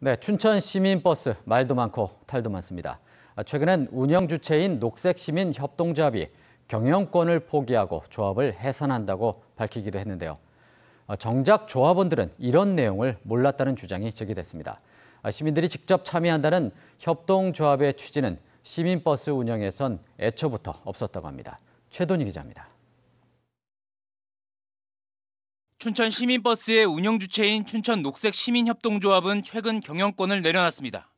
네, 춘천 시민버스 말도 많고 탈도 많습니다. 아, 최근엔 운영 주체인 녹색시민협동조합이 경영권을 포기하고 조합을 해산한다고 밝히기도 했는데요. 아, 정작 조합원들은 이런 내용을 몰랐다는 주장이 제기됐습니다. 아, 시민들이 직접 참여한다는 협동조합의 취지는 시민버스 운영에선 애초부터 없었다고 합니다. 최돈희 기자입니다. 춘천 시민버스의 운영 주체인 춘천 녹색 시민협동조합은 최근 경영권을 내려놨습니다.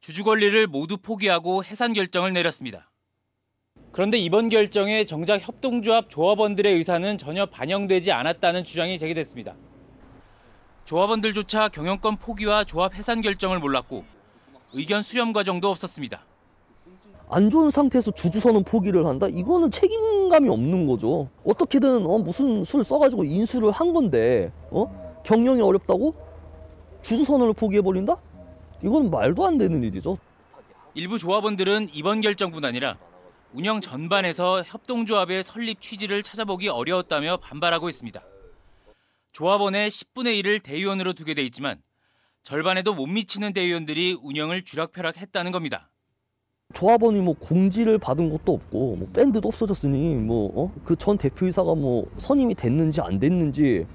주주 권리를 모두 포기하고 해산 결정을 내렸습니다. 그런데 이번 결정에 정작 협동조합 조합원들의 의사는 전혀 반영되지 않았다는 주장이 제기됐습니다. 조합원들조차 경영권 포기와 조합 해산 결정을 몰랐고 의견 수렴 과정도 없었습니다. 안 좋은 상태에서 주주선언 포기를 한다? 이거는 책임감이 없는 거죠. 어떻게든 어, 무슨 술 써가지고 인수를 한 건데 어? 경영이 어렵다고 주주선을 포기해버린다? 이건 말도 안 되는 일이죠. 일부 조합원들은 이번 결정뿐 아니라 운영 전반에서 협동조합의 설립 취지를 찾아보기 어려웠다며 반발하고 있습니다. 조합원의 10분의 1을 대의원으로 두게 돼 있지만 절반에도 못 미치는 대의원들이 운영을 쥐락펴락했다는 겁니다. 조합원이 뭐 공지를 받은 것도 없고 뭐 밴드도 없어졌으니 뭐그전 어? 대표이사가 뭐 선임이 됐는지 안 됐는지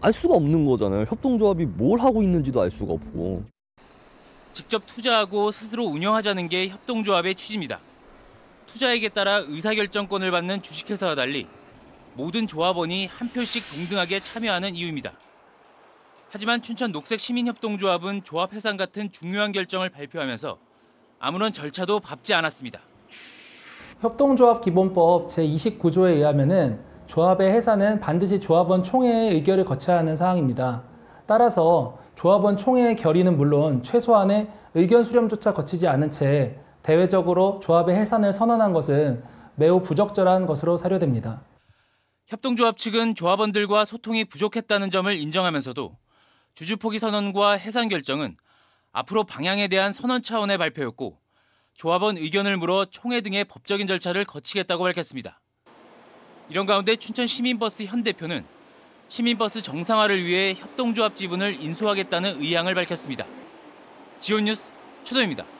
알 수가 없는 거잖아요. 협동조합이 뭘 하고 있는지도 알 수가 없고. 직접 투자하고 스스로 운영하자는 게 협동조합의 취지입니다. 투자액에 따라 의사결정권을 받는 주식회사와 달리 모든 조합원이 한 표씩 동등하게 참여하는 이유입니다. 하지만 춘천 녹색시민협동조합은 조합 해산 같은 중요한 결정을 발표하면서 아무런 절차도 밟지 않았습니다. 협동조합 기본법 제29조에 의하면은 조합의 해산은 반드시 조합원 총회의 의결을 거쳐야 하는 사항입니다. 따라서 조합원 총회의 결의는 물론 최소한의 의견 수렴조차 거치지 않은 채 대외적으로 조합의 해산을 선언한 것은 매우 부적절한 것으로 사료됩니다. 협동조합 측은 조합원들과 소통이 부족했다는 점을 인정하면서도 주주포기 선언과 해산 결정은 앞으로 방향에 대한 선언 차원의 발표였고 조합원 의견을 물어 총회 등의 법적인 절차를 거치겠다고 밝혔습니다. 이런 가운데 춘천 시민버스 현 대표는 시민버스 정상화를 위해 협동조합 지분을 인수하겠다는 의향을 밝혔습니다. 지온뉴스 최도입니다.